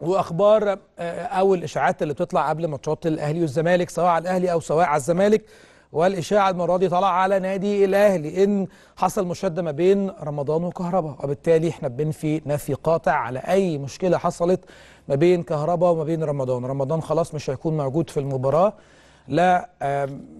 واخبار آه، او الاشاعات اللي بتطلع قبل ماتشات الاهلي والزمالك سواء على الاهلي او سواء على الزمالك والاشاعه المره دي طالعه على نادي الاهلي ان حصل مشاده ما بين رمضان وكهربا وبالتالي احنا بنفي نفي قاطع على اي مشكله حصلت ما بين كهربا وما بين رمضان رمضان خلاص مش هيكون موجود في المباراه لا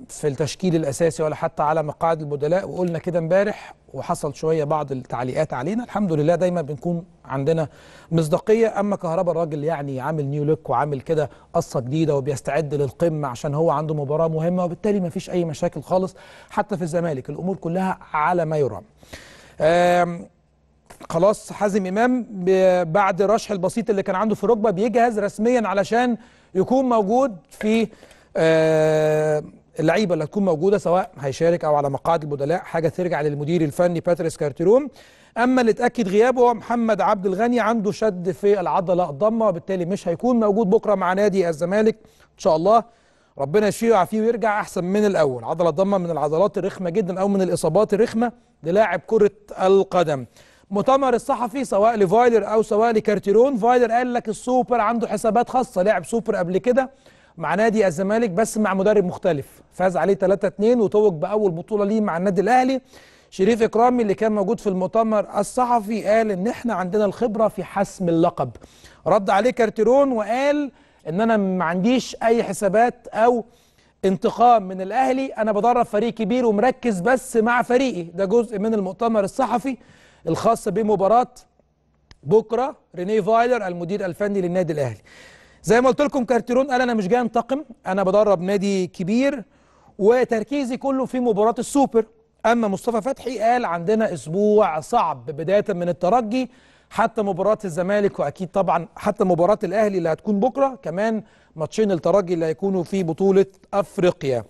في التشكيل الاساسي ولا حتى على مقاعد البدلاء وقلنا كده امبارح وحصل شويه بعض التعليقات علينا الحمد لله دايما بنكون عندنا مصداقيه اما كهربا الراجل يعني عامل نيو لوك وعامل كده قصه جديده وبيستعد للقمه عشان هو عنده مباراه مهمه وبالتالي ما فيش اي مشاكل خالص حتى في الزمالك الامور كلها على ما يرام خلاص حازم امام بعد رشح البسيط اللي كان عنده في ركبه بيجهز رسميا علشان يكون موجود في آه، اللعيبه اللي هتكون موجوده سواء هيشارك او على مقاعد البدلاء حاجه ترجع للمدير الفني باتريس كارتيروم اما اللي اتاكد غيابه هو محمد عبد الغني عنده شد في العضله الضمه وبالتالي مش هيكون موجود بكره مع نادي الزمالك ان شاء الله ربنا يشفيه ويعافيه ويرجع احسن من الاول عضله الضمه من العضلات الرخمه جدا او من الاصابات الرخمه للاعب كره القدم مؤتمر الصحفي سواء لفايلر او سواء لكارتيرون فايلر قال لك السوبر عنده حسابات خاصه لعب سوبر قبل كده مع نادي الزمالك بس مع مدرب مختلف فاز عليه 3 2 وتوج باول بطوله ليه مع النادي الاهلي شريف اكرامي اللي كان موجود في المؤتمر الصحفي قال ان احنا عندنا الخبره في حسم اللقب رد عليه كارتيرون وقال ان انا ما عنديش اي حسابات او انتقام من الاهلي انا بدرب فريق كبير ومركز بس مع فريقي ده جزء من المؤتمر الصحفي الخاص بمباراه بكره رينيه فايلر المدير الفني للنادي الاهلي زي ما قلت لكم كارتيرون قال انا مش جاي انتقم انا بدرب نادي كبير وتركيزي كله في مباراه السوبر اما مصطفى فتحي قال عندنا اسبوع صعب بدايه من الترجي حتى مباراه الزمالك واكيد طبعا حتى مباراه الاهلي اللي هتكون بكره كمان ماتشين الترجي اللي هيكونوا في بطوله افريقيا